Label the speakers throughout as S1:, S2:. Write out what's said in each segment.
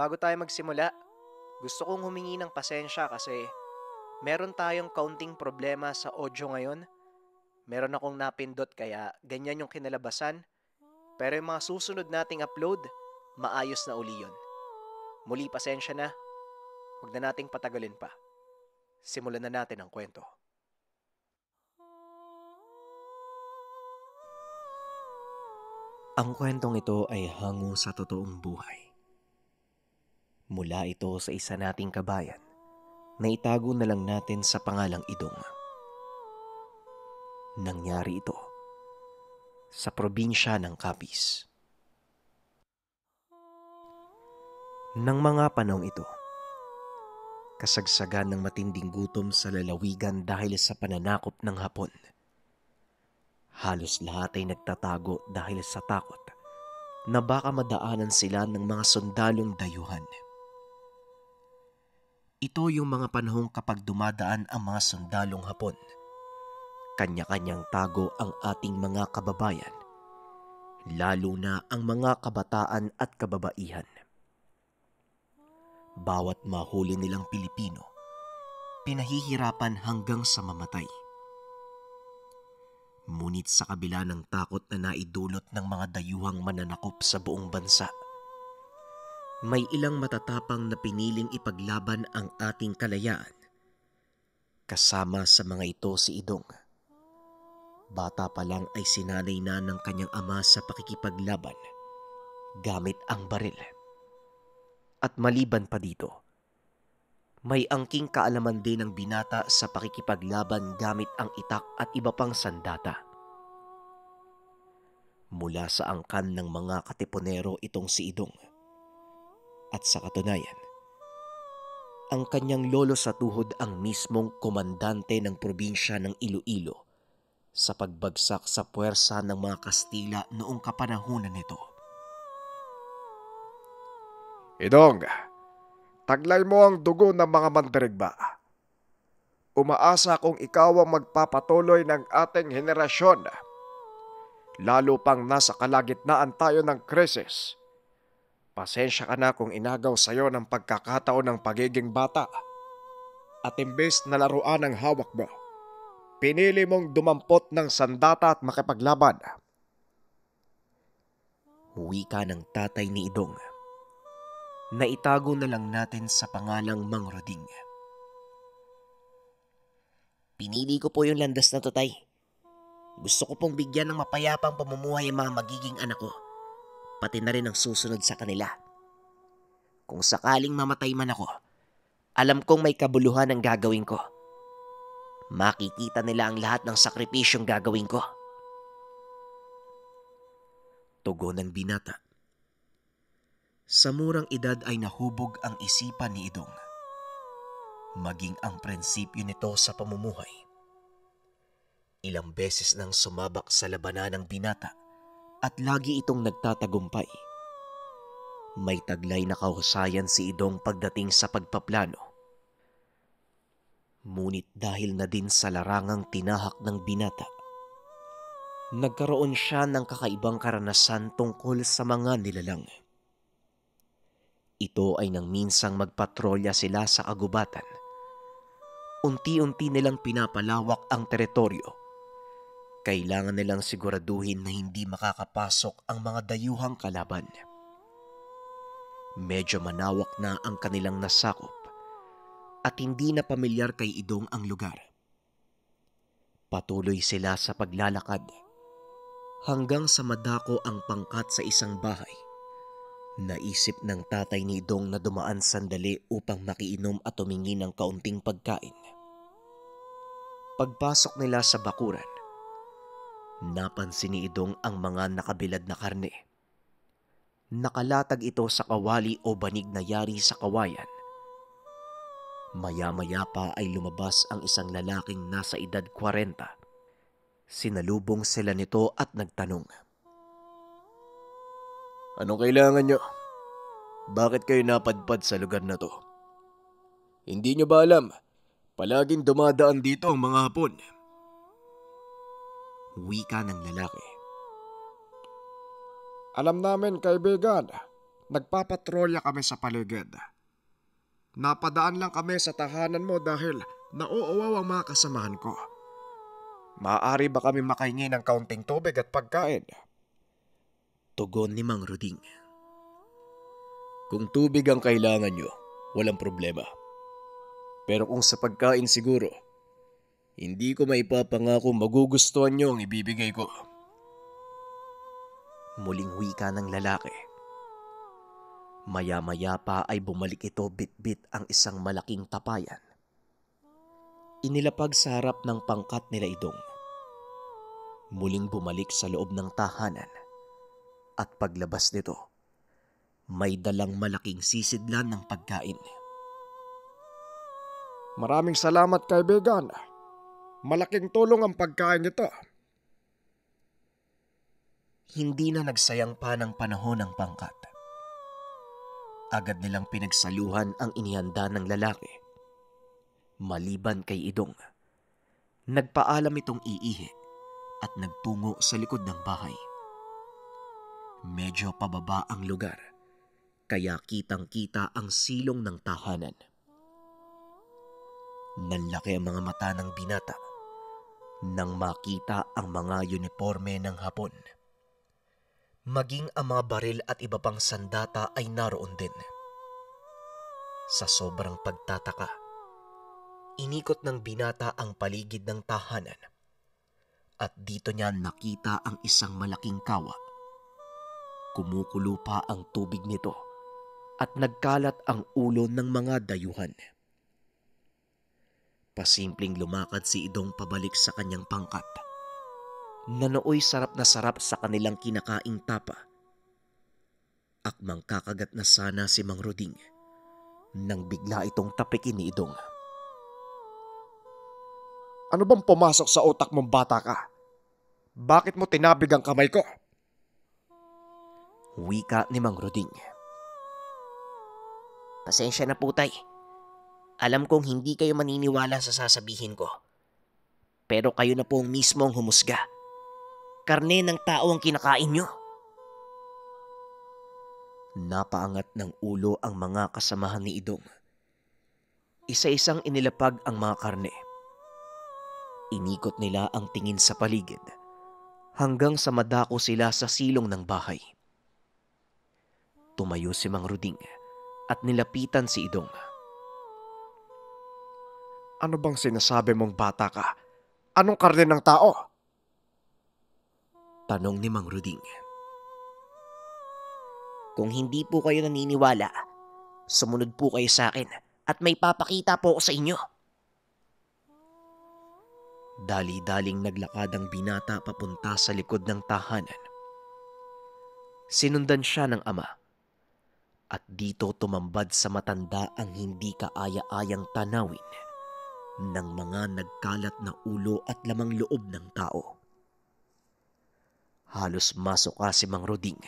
S1: Bago tayo magsimula, gusto kong humingi ng pasensya kasi meron tayong counting problema sa audio ngayon. Meron akong napindot kaya ganyan yung kinalabasan. Pero yung mga susunod nating upload, maayos na uli yun. Muli pasensya na. Huwag na nating patagalin pa. Simulan na natin ang kwento. Ang kwentong ito ay hango sa totoong buhay. Mula ito sa isa nating kabayan na itago na lang natin sa pangalang Idong. Nangyari ito sa probinsya ng Capiz. Nang mga panahong ito, kasagsagan ng matinding gutom sa lalawigan dahil sa pananakop ng Hapon. Halos lahat ay nagtatago dahil sa takot na baka madaanan sila ng mga sundalong dayuhan. Ito yung mga panahong kapag dumadaan ang mga sundalong hapon. Kanya-kanyang tago ang ating mga kababayan, lalo na ang mga kabataan at kababaihan. Bawat mahuli nilang Pilipino, pinahihirapan hanggang sa mamatay. Ngunit sa kabila ng takot na naidulot ng mga dayuhang mananakop sa buong bansa – may ilang matatapang na piniling ipaglaban ang ating kalayaan. Kasama sa mga ito si Idong. Bata pa lang ay sinanay na ng kanyang ama sa pakikipaglaban gamit ang baril. At maliban pa dito, may angking kaalaman din ng binata sa pakikipaglaban gamit ang itak at iba pang sandata. Mula sa angkan ng mga katipunero itong si Idong at sa katunayan, ang kanyang lolo sa tuhod ang mismong komandante ng probinsya ng Iloilo sa pagbagsak sa puwersa ng mga Kastila noong kapanahunan nito. Idong, taglay mo ang dugo ng mga mandirigba. Umaasa kong ikaw ang magpapatuloy ng ating henerasyon. Lalo pang nasa kalagitnaan tayo ng krisis Pasensya ka na kung inagaw sa'yo ng pagkakataon ng pagiging bata. At imbes na laruan ang hawak mo, pinili mong dumampot ng sandata at makipaglaban. ka ng tatay ni Idong. Naitago na lang natin sa pangalang Mang Roding. Pinili ko po yung landas na tatay. Gusto ko pong bigyan ng mapayapang pamumuhay ang mga magiging anak ko pati na rin ang susunod sa kanila. Kung sakaling mamatay man ako, alam kong may kabuluhan ang gagawin ko. Makikita nila ang lahat ng sakripisyong gagawin ko. Tugon ng binata. Sa murang edad ay nahubog ang isipan ni Idong. Maging ang prinsipyo nito sa pamumuhay. Ilang beses nang sumabak sa labanan ng binata – at lagi itong nagtatagumpay. May taglay na kahusayan si Idong pagdating sa pagpaplano. Ngunit dahil na din sa larangang tinahak ng binata, nagkaroon siya ng kakaibang karanasan tungkol sa mga nilalang. Ito ay nang minsang magpatrolya sila sa agubatan. Unti-unti nilang pinapalawak ang teritoryo kailangan nilang siguraduhin na hindi makakapasok ang mga dayuhang kalaban. Medyo manawak na ang kanilang nasakop at hindi na pamilyar kay Idong ang lugar. Patuloy sila sa paglalakad hanggang sa madako ang pangkat sa isang bahay. Naisip ng tatay ni Idong na dumaan sandali upang makiinom at tumingin ng kaunting pagkain. Pagpasok nila sa bakuran, Napansin ni Idong ang mga nakabilad na karne. Nakalatag ito sa kawali o banig na yari sa kawayan. Maya-maya pa ay lumabas ang isang lalaking nasa edad 40. Sinalubong sila nito at nagtanong. Anong kailangan nyo? Bakit kayo napadpad sa lugar na to? Hindi nyo ba alam? Palaging dumadaan dito ang mga hapon wika ng lalaki. Alam namin kaibigan, nagpapatrolya kami sa paligid. Napadaan lang kami sa tahanan mo dahil nauuwaw ang mga kasamahan ko. Maaari ba kami makahingi ng kaunting tubig at pagkain? Tugon ni Mang Ruding. Kung tubig ang kailangan nyo, walang problema. Pero kung sa pagkain siguro, hindi ko maipapangako magugustuhan niyo ang ibibigay ko. Muling wika ng lalaki. Maya-maya pa ay bumalik ito bitbit -bit ang isang malaking tapayan. Inilapag sa harap ng pangkat nila idong. Muling bumalik sa loob ng tahanan at paglabas nito, may dalang malaking sisidlan ng pagkain. Maraming salamat kaibigan. Malaking tulong ang pagkain nito. Hindi na nagsayang pa ng panahon ang pangkat. Agad nilang pinagsaluhan ang inihanda ng lalaki. Maliban kay Idong, nagpaalam itong iihi at nagtungo sa likod ng bahay. Medyo pababa ang lugar, kaya kitang-kita ang silong ng tahanan. Nanlaki ang mga mata ng binata nang makita ang mga uniforme ng Hapon. Maging ang mga baril at iba pang sandata ay naroon din. Sa sobrang pagtataka, inikot ng binata ang paligid ng tahanan at dito niya nakita ang isang malaking kawa. Kumukulupa ang tubig nito at nagkalat ang ulo ng mga dayuhan. Kasimpleng lumakad si Idong pabalik sa kanyang pangkat. Nanooy sarap na sarap sa kanilang kinakaing tapa. Akmang kakagat na sana si Mang Roding nang bigla itong tapikin ni Idong. Ano bang pumasok sa utak mong bata ka? Bakit mo tinabig ang kamay ko? Wika ni Mang Roding. Pasensya na po tay. Alam kong hindi kayo maniniwala sa sasabihin ko. Pero kayo na po ang mismong humusga. Karne ng tao ang kinakain nyo. Napaangat ng ulo ang mga kasamahan ni Idong. Isa-isang inilapag ang mga karne. Inikot nila ang tingin sa paligid hanggang sa madako sila sa silong ng bahay. Tumayo si Mang Ruding at nilapitan si Idong. Ano bang sinasabi mong bata ka? Anong karne ng tao? Tanong ni Mang Ruding. Kung hindi po kayo naniniwala, sumunod po kayo sa akin at may papakita po ako sa inyo. Dali-daling naglakad ang binata papunta sa likod ng tahanan. Sinundan siya ng ama. At dito tumambad sa matanda ang hindi kaaya-ayang tanawin ng mga nagkalat na ulo at lamang loob ng tao. Halos masoka si Mang Roding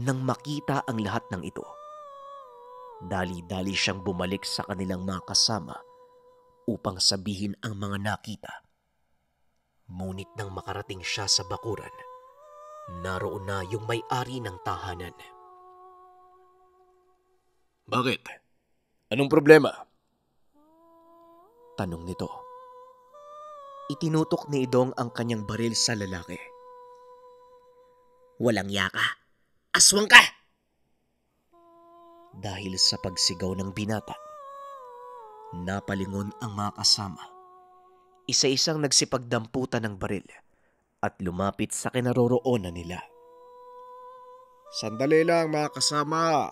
S1: nang makita ang lahat ng ito. Dali-dali siyang bumalik sa kanilang mga kasama upang sabihin ang mga nakita. Ngunit nang makarating siya sa bakuran, naroon na yung may-ari ng tahanan. Bakit? Anong problema? Tanong nito. Itinutok ni Idong ang kanyang baril sa lalaki. Walang yaka. Aswang ka! Dahil sa pagsigaw ng binata, napalingon ang mga kasama. Isa-isang nagsipagdamputan ng baril at lumapit sa kinaroroonan nila. Sandali lang mga kasama.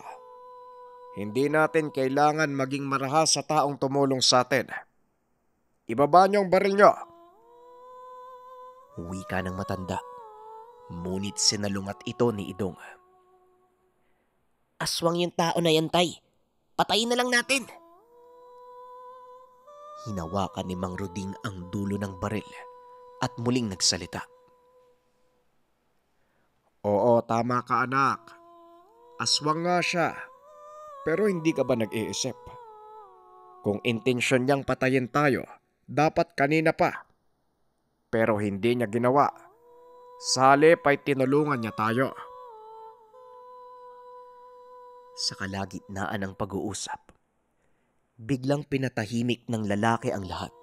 S1: Hindi natin kailangan maging marahas sa taong tumulong sa atin. Ibaba niyo ang baril niyo! ka ng matanda. Ngunit sinalungat ito ni Idong. Aswang yung tao na yan, Tay. Patayin na lang natin. Hinawakan ni Mang Ruding ang dulo ng baril at muling nagsalita. Oo, tama ka anak. Aswang nga siya. Pero hindi ka ba nag-iisip? Kung intensyon niyang patayin tayo, dapat kanina pa. Pero hindi niya ginawa. Sa pa'y tinulungan niya tayo. Sa kalagitnaan ng pag-uusap, biglang pinatahimik ng lalaki ang lahat.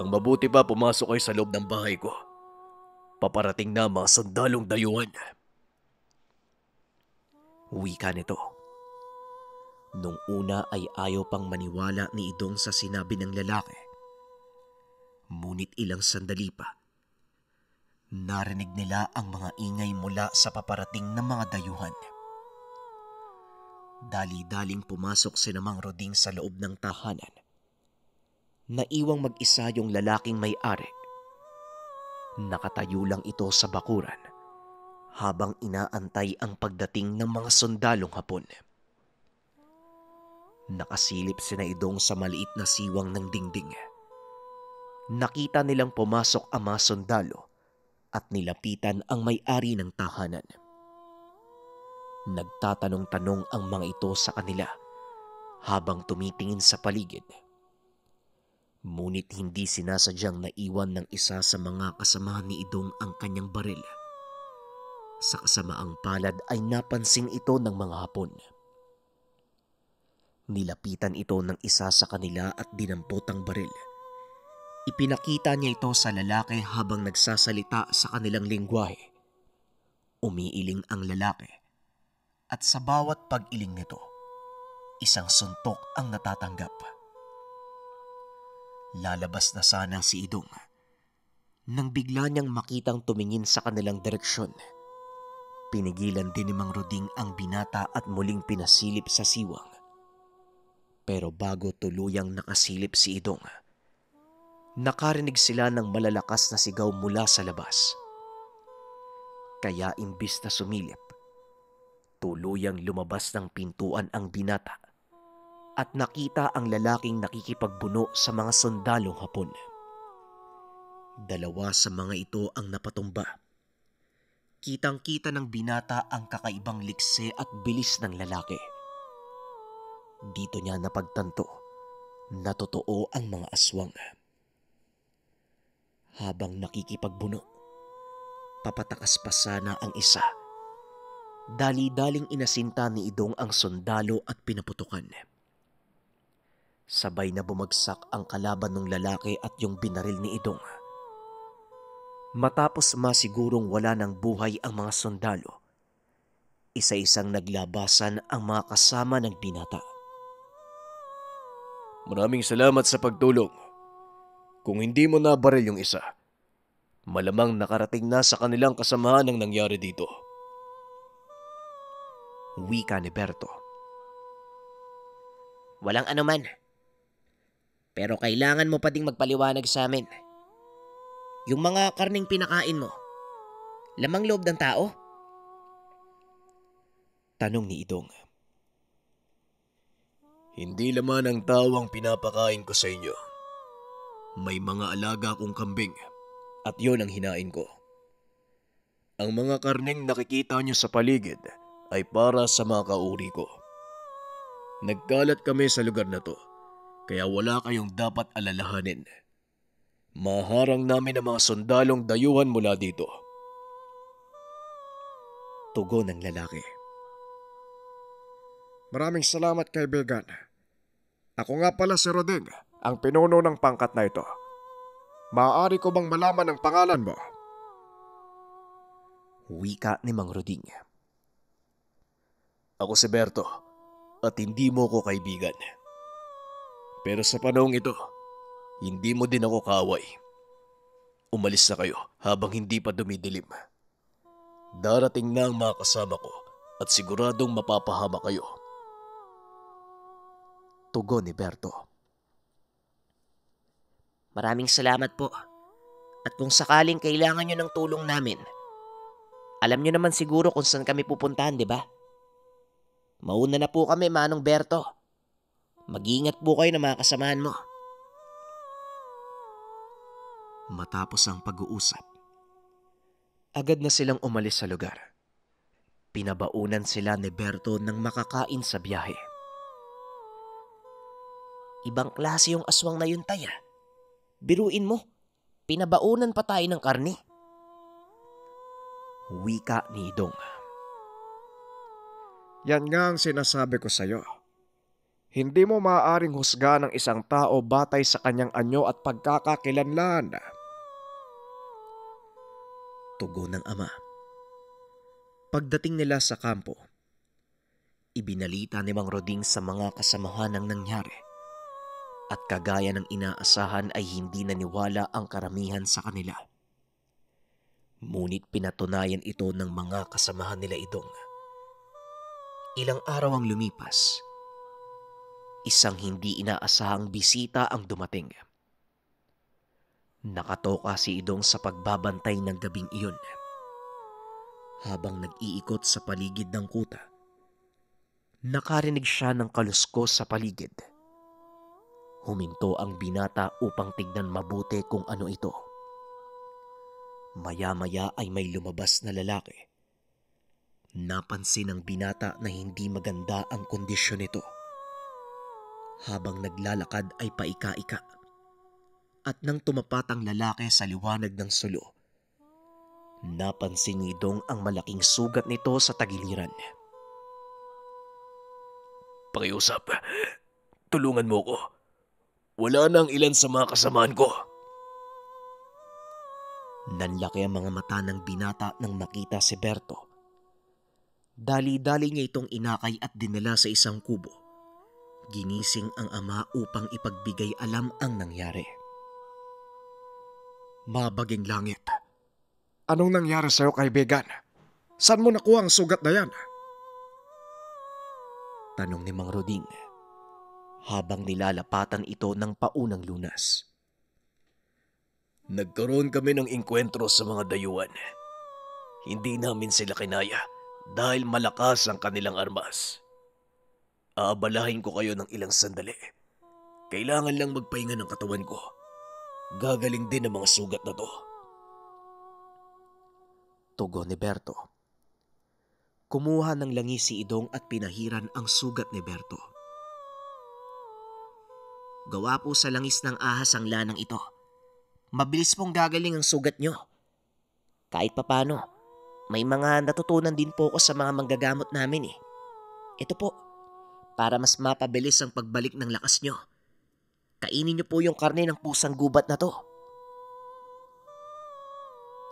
S1: Ang mabuti pa pumasok ay sa loob ng bahay ko. Paparating na mga sandalong dayuan. Wika nito. Nung una ay ayaw pang maniwala ni Idong sa sinabi ng lalaki. Ngunit ilang sandali pa, narinig nila ang mga ingay mula sa paparating ng mga dayuhan. Dali-daling pumasok si Namang Roding sa loob ng tahanan. Naiwang mag-isa yung lalaking may-ari. Nakatayo lang ito sa bakuran habang inaantay ang pagdating ng mga sundalong hapon. Nakasilip si na idong sa maliit na siwang ng dingding. Nakita nilang pumasok ang mga sundalo at nilapitan ang may-ari ng tahanan. Nagtatanong-tanong ang mga ito sa kanila habang tumitingin sa paligid. Ngunit hindi sinasadyang naiwan ng isa sa mga kasama ni Idong ang kanyang baril. Sa kasamaang palad ay napansin ito ng mga hapon. Nilapitan ito ng isa sa kanila at dinampot ang baril. Ipinakita niya ito sa lalaki habang nagsasalita sa kanilang lingwahe. Umiiling ang lalaki at sa bawat pag-iling nito, isang suntok ang natatanggap. Lalabas na sana si Idong nang bigla niyang makitang tumingin sa kanilang direksyon. Pinigilan din ni Mang Ruding ang binata at muling pinasilip sa siwang. Pero bago tuluyang nakasilip si Idong, nakarinig sila ng malalakas na sigaw mula sa labas. Kaya imbis na sumilip, tuluyang lumabas ng pintuan ang binata at nakita ang lalaking nakikipagbuno sa mga sundalong hapon. Dalawa sa mga ito ang napatumba. Kitang-kita ng binata ang kakaibang likse at bilis ng lalaki dito niya napagtanto na totoo ang mga aswang. Habang nakikipagbuno, papatakas pa sana ang isa. Dali-daling inasinta ni Idong ang sundalo at pinaputukan. Sabay na bumagsak ang kalaban ng lalaki at yung binaril ni Idong. Matapos masigurong wala ng buhay ang mga sundalo, isa-isang naglabasan ang mga kasama ng binata. Maraming salamat sa pagtulong. Kung hindi mo nabaril yung isa, malamang nakarating na sa kanilang kasamahan ang nangyari dito. Uwi ka ni Berto. Walang anuman. Pero kailangan mo pa ding magpaliwanag sa amin. Yung mga karning pinakain mo, lamang loob ng tao? Tanong ni Idong. Hindi laman ang tao ang pinapakain ko sa inyo. May mga alaga akong kambing at yon ang hinain ko. Ang mga karneng nakikita nyo sa paligid ay para sa mga kauri ko. Nagkalat kami sa lugar na to, kaya wala kayong dapat alalahanin. Maharang namin ang mga sundalong dayuhan mula dito. Tugon ng lalaki. Maraming salamat kay kaibigan. Ako nga pala si Roding, ang pinuno ng pangkat na ito. Maaari ko bang malaman ang pangalan mo? Wika ni Mang Roding. Ako si Berto at hindi mo ko kaibigan. Pero sa panahong ito, hindi mo din ako kaaway. Umalis na kayo habang hindi pa dumidilim. Darating na ang mga kasama ko at siguradong mapapahama kayo. Tugon ni Berto. Maraming salamat po. At kung sakaling kailangan nyo ng tulong namin, alam nyo naman siguro kung saan kami pupuntahan, di ba? Mauna na po kami, Manong Berto. mag ingat po kayo na mga kasamahan mo. Matapos ang pag-uusap, agad na silang umalis sa lugar. Pinabaunan sila ni Berto ng makakain sa biyahe. Ibang klase yung aswang na yun, Taya. Biruin mo, pinabaunan pa tayo ng karni. Wika ni Dong. Yan nga ang sinasabi ko sa'yo. Hindi mo maaaring husga ng isang tao batay sa kanyang anyo at pagkakakilanlan. Tugon ng ama. Pagdating nila sa kampo, ibinalita ni Mang Roding sa mga kasamahan ng nangyari at kagaya ng inaasahan ay hindi naniwala ang karamihan sa kanila. Ngunit pinatunayan ito ng mga kasamahan nila idong. Ilang araw ang lumipas. Isang hindi inaasahang bisita ang dumating. Nakatoka si Idong sa pagbabantay ng gabing iyon. Habang nag-iikot sa paligid ng kuta, nakarinig siya ng kaluskos sa paligid Huminto ang binata upang tignan mabuti kung ano ito. Maya-maya ay may lumabas na lalaki. Napansin ng binata na hindi maganda ang kondisyon nito. Habang naglalakad ay paika-ika. At nang tumapat ang lalaki sa liwanag ng sulo, napansin ni Dong ang malaking sugat nito sa tagiliran. Pakiusap, tulungan mo ko. Wala na ang ilan sa mga kasamaan ko. Nanlaki ang mga mata ng binata nang makita si Berto. Dali-dali niya itong inakay at dinala sa isang kubo. Ginising ang ama upang ipagbigay alam ang nangyari. Mabaging langit. Anong nangyari sa'yo kaibigan? Saan mo nakuha ang sugat na yan? Tanong ni Mang Roding habang nilalapatan ito ng paunang lunas. Nagkaroon kami ng inkwentro sa mga dayuan. Hindi namin sila kinaya dahil malakas ang kanilang armas. Aabalahin ko kayo ng ilang sandali. Kailangan lang magpahinga ng katawan ko. Gagaling din ang mga sugat na to. Tugo ni Berto. Kumuha ng langis si Idong at pinahiran ang sugat ni Berto. Gawa po sa langis ng ahas ang lanang ito. Mabilis pong gagaling ang sugat nyo. Kahit papano, may mga natutunan din po ko sa mga manggagamot namin eh. Ito po, para mas mapabilis ang pagbalik ng lakas nyo. Kainin nyo po yung karne ng pusang gubat na to.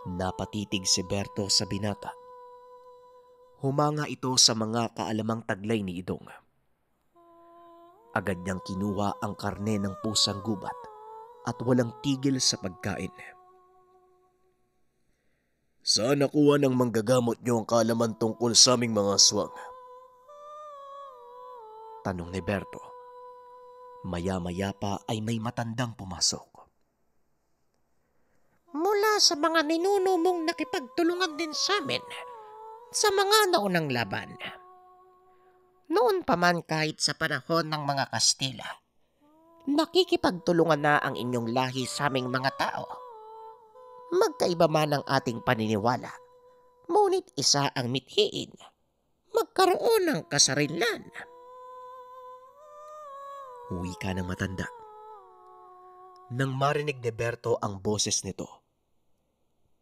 S1: Napatitig si Berto sa binata. Humanga ito sa mga kaalamang taglay ni Idong. Agad niyang kinuha ang karne ng pusang gubat at walang tigil sa pagkain. Saan nakuha ng manggagamot niyo ang kalaman tungkol sa aming mga aswang? Tanong ni Berto. Maya-maya pa ay may matandang pumasok. Mula sa mga ninuno mong nakipagtulungan din sa amin sa mga naunang laban noon pa man kahit sa panahon ng mga Kastila. Nakikipagtulungan na ang inyong lahi sa aming mga tao. Magkaiba man ang ating paniniwala, ngunit isa ang mithiin, magkaroon ng kasarinlan. Uwi ka ng matanda. Nang marinig ni Berto ang boses nito,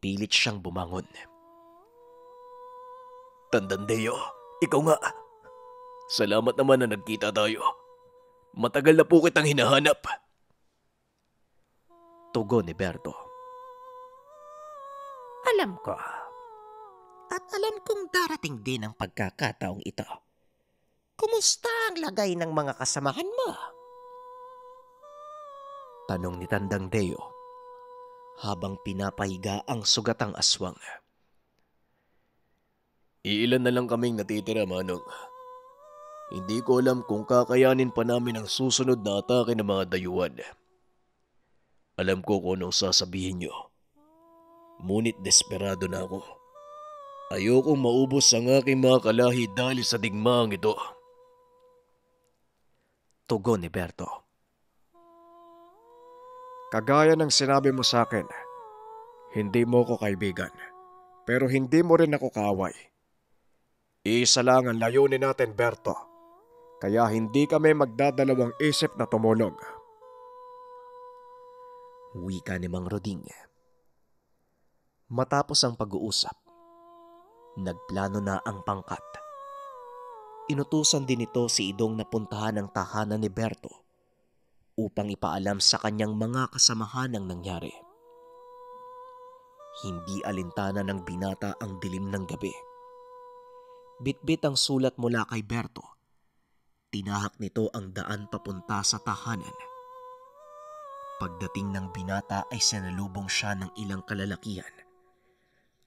S1: pilit siyang bumangon. Tandandeyo, ikaw nga, Salamat naman na nagkita tayo. Matagal na po kitang hinahanap. Tugo ni Berto. Alam ko. At alam kong darating din ang pagkakataong ito. Kumusta ang lagay ng mga kasamahan mo? Tanong ni Tandang Deo habang pinapahiga ang sugatang aswang. Iilan na lang kaming natitira, Manong. Manong. Hindi ko alam kung kakayanin pa namin ang susunod na atake ng mga dayuhan. Alam ko kung anong sasabihin nyo. Ngunit desperado na ako. Ayokong maubos ang aking mga kalahi dahil sa digmaang ito. Tugon ni Berto. Kagaya ng sinabi mo sa akin, hindi mo ko kaibigan, pero hindi mo rin ako kaaway. Isa lang ang layunin natin, Berto kaya hindi kami magdadalawang isip na tumulog. Wika ni Mang Roding. Matapos ang pag-uusap, nagplano na ang pangkat. Inutusan din ito si Idong na puntahan ang tahanan ni Berto upang ipaalam sa kanyang mga kasamahan ang nangyari. Hindi alintana ng binata ang dilim ng gabi. Bitbit ang sulat mula kay Berto Tinahak nito ang daan papunta sa tahanan. Pagdating ng binata ay sinalubong siya ng ilang kalalakihan.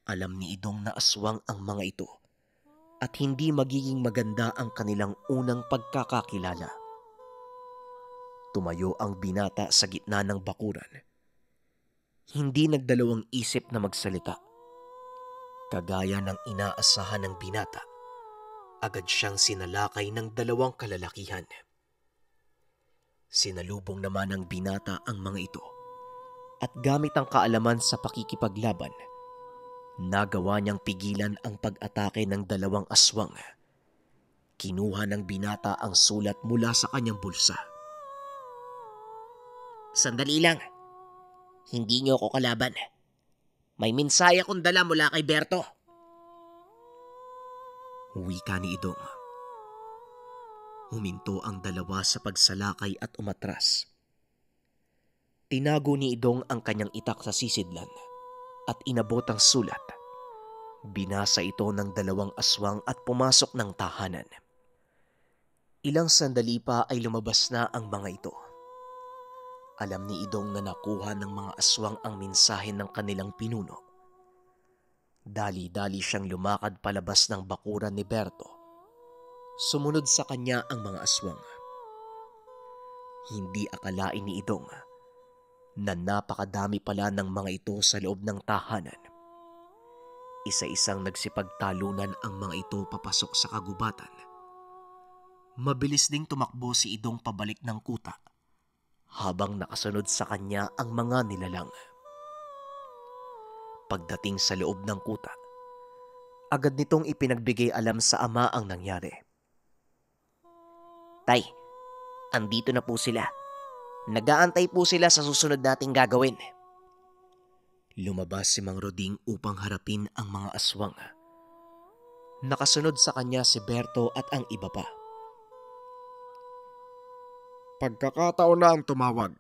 S1: Alam ni Idong na aswang ang mga ito at hindi magiging maganda ang kanilang unang pagkakakilala. Tumayo ang binata sa gitna ng bakuran. Hindi nagdalawang isip na magsalita. Kagaya ng inaasahan ng binata agad siyang sinalakay ng dalawang kalalakihan. Sinalubong naman ng binata ang mga ito at gamit ang kaalaman sa pakikipaglaban, nagawa niyang pigilan ang pag-atake ng dalawang aswang. Kinuha ng binata ang sulat mula sa kanyang bulsa. Sandali lang. Hindi niyo ako kalaban. May minsaya akong dala mula kay Berto wika ni Idong. Huminto ang dalawa sa pagsalakay at umatras. Tinago ni Idong ang kanyang itak sa sisidlan at inabot ang sulat. Binasa ito ng dalawang aswang at pumasok ng tahanan. Ilang sandali pa ay lumabas na ang mga ito. Alam ni Idong na nakuha ng mga aswang ang mensahe ng kanilang pinuno Dali-dali siyang lumakad palabas ng bakuran ni Berto. Sumunod sa kanya ang mga aswang. Hindi akalain ni Idong na napakadami pala ng mga ito sa loob ng tahanan. Isa-isang nagsipagtalunan ang mga ito papasok sa kagubatan. Mabilis ding tumakbo si Idong pabalik ng kuta habang nakasunod sa kanya ang mga nilalang pagdating sa loob ng kuta. Agad nitong ipinagbigay alam sa ama ang nangyari. Tay, andito na po sila. Nagaantay po sila sa susunod nating gagawin. Lumabas si Mang Roding upang harapin ang mga aswang. Nakasunod sa kanya si Berto at ang iba pa. Pagkakataon na ang tumawag.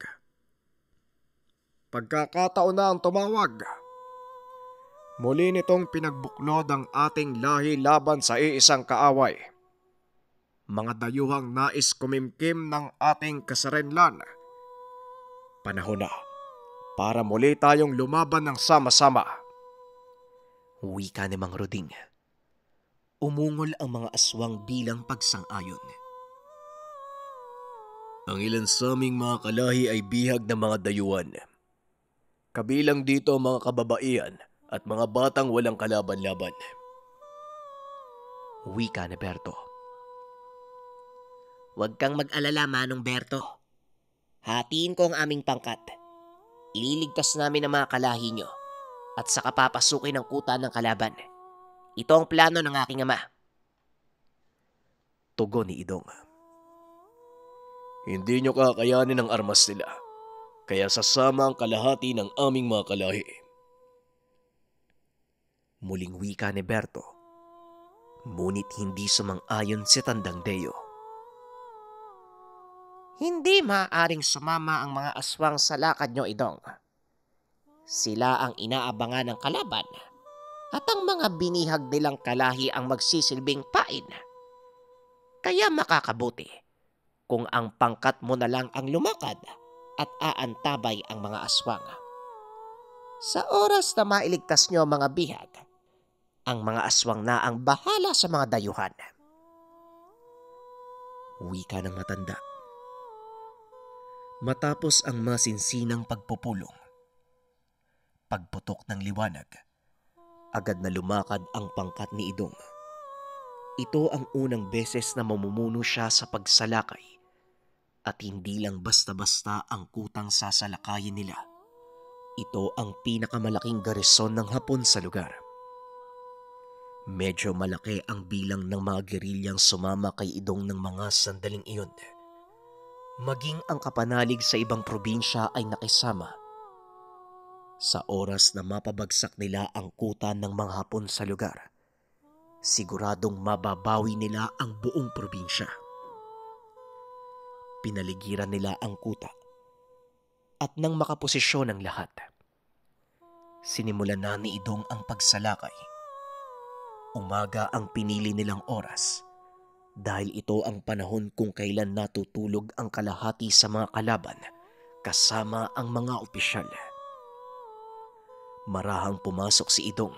S1: Pagkakataon na ang tumawag. Muli nitong pinagbuklod ang ating lahi laban sa iisang kaaway. Mga dayuhang nais kumimkim ng ating kasarinlan. Panahon na para muli tayong lumaban ng sama-sama. Wika ni Mang Roding. Umungol ang mga aswang bilang pagsang-ayon. Ang ilan sa aming mga kalahi ay bihag ng mga dayuhan. Kabilang dito mga kababaihan – at mga batang walang kalaban-laban. Wika ni Berto. Huwag kang mag-alala, Manong Berto. Hatiin ko ang aming pangkat. Ililigtas namin ang mga kalahi nyo at saka papasukin ang kuta ng kalaban. Ito ang plano ng aking ama. Tugo ni Idong. Hindi nyo kakayanin ang armas nila, kaya sasama ang kalahati ng aming mga kalahi. Muling wika ni Berto. Ngunit hindi sumang-ayon si Tandang Deo. Hindi maaaring sumama ang mga aswang sa lakad nyo, Idong. Sila ang inaabangan ng kalaban at ang mga binihag nilang kalahi ang magsisilbing pain. Kaya makakabuti kung ang pangkat mo na lang ang lumakad at aantabay ang mga aswang. Sa oras na mailigtas nyo mga bihag, ang mga aswang na ang bahala sa mga dayuhan. Uwi ka ng matanda. Matapos ang masinsinang pagpupulong, pagputok ng liwanag, agad na lumakad ang pangkat ni Idong. Ito ang unang beses na mamumuno siya sa pagsalakay at hindi lang basta-basta ang kutang sasalakayin nila. Ito ang pinakamalaking garison ng Hapon sa lugar. Medyo malaki ang bilang ng mga gerilyang sumama kay Idong ng mga sandaling iyon. Maging ang kapanalig sa ibang probinsya ay nakisama. Sa oras na mapabagsak nila ang kuta ng mga Hapon sa lugar, siguradong mababawi nila ang buong probinsya. Pinaligiran nila ang kuta at nang makaposisyon ang lahat, sinimulan na ni Idong ang pagsalakay Umaga ang pinili nilang oras dahil ito ang panahon kung kailan natutulog ang kalahati sa mga kalaban kasama ang mga opisyal. Marahang pumasok si Idong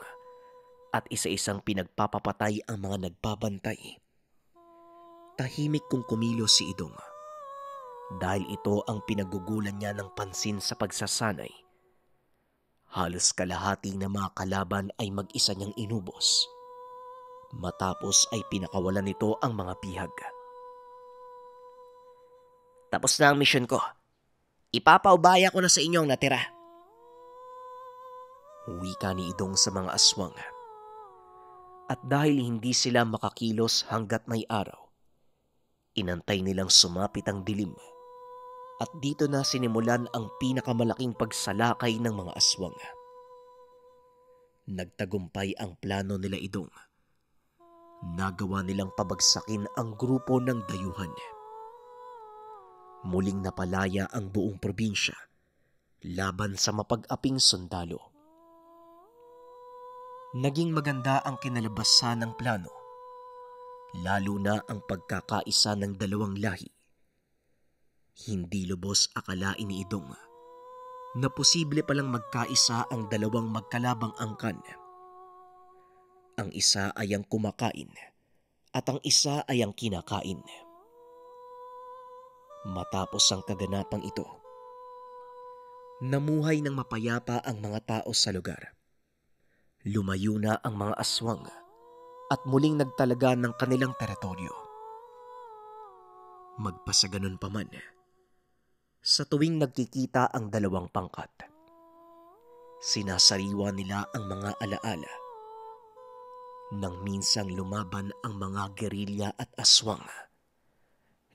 S1: at isa-isang pinagpapapatay ang mga nagbabantay. Tahimik kong kumilo si Idong dahil ito ang pinagugulan niya ng pansin sa pagsasanay. Halos kalahati na mga kalaban ay mag-isa niyang inubos. Matapos ay pinakawalan nito ang mga bihag. Tapos na ang misyon ko. Ipapaubaya ko na sa inyo ang natira. Wika ni Idong sa mga aswang. At dahil hindi sila makakilos hanggat may araw, inantay nilang sumapit ang dilim. At dito na sinimulan ang pinakamalaking pagsalakay ng mga aswang. Nagtagumpay ang plano nila Idong nagawa nilang pabagsakin ang grupo ng dayuhan. Muling napalaya ang buong probinsya laban sa mapag-aping sundalo. Naging maganda ang kinalabasan ng plano, lalo na ang pagkakaisa ng dalawang lahi. Hindi lubos akalain ni Idong na posible palang magkaisa ang dalawang magkalabang angkan ang isa ay ang kumakain at ang isa ay ang kinakain. Matapos ang kaganapang ito, namuhay ng mapayapa ang mga tao sa lugar. Lumayo na ang mga aswang at muling nagtalaga ng kanilang teritoryo. Magpasa ganun pa man, sa tuwing nagkikita ang dalawang pangkat, sinasariwa nila ang mga alaala nang minsang lumaban ang mga gerilya at aswang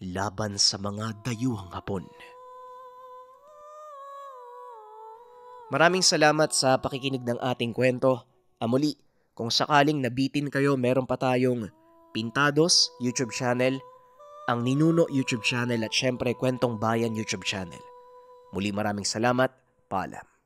S1: laban sa mga dayuhang hapon. Maraming salamat sa pakikinig ng ating kwento. Amuli, kung sakaling nabitin kayo meron pa tayong Pintados YouTube channel, ang Ninuno YouTube channel at syempre Kwentong Bayan YouTube channel. Muli maraming salamat, paalam.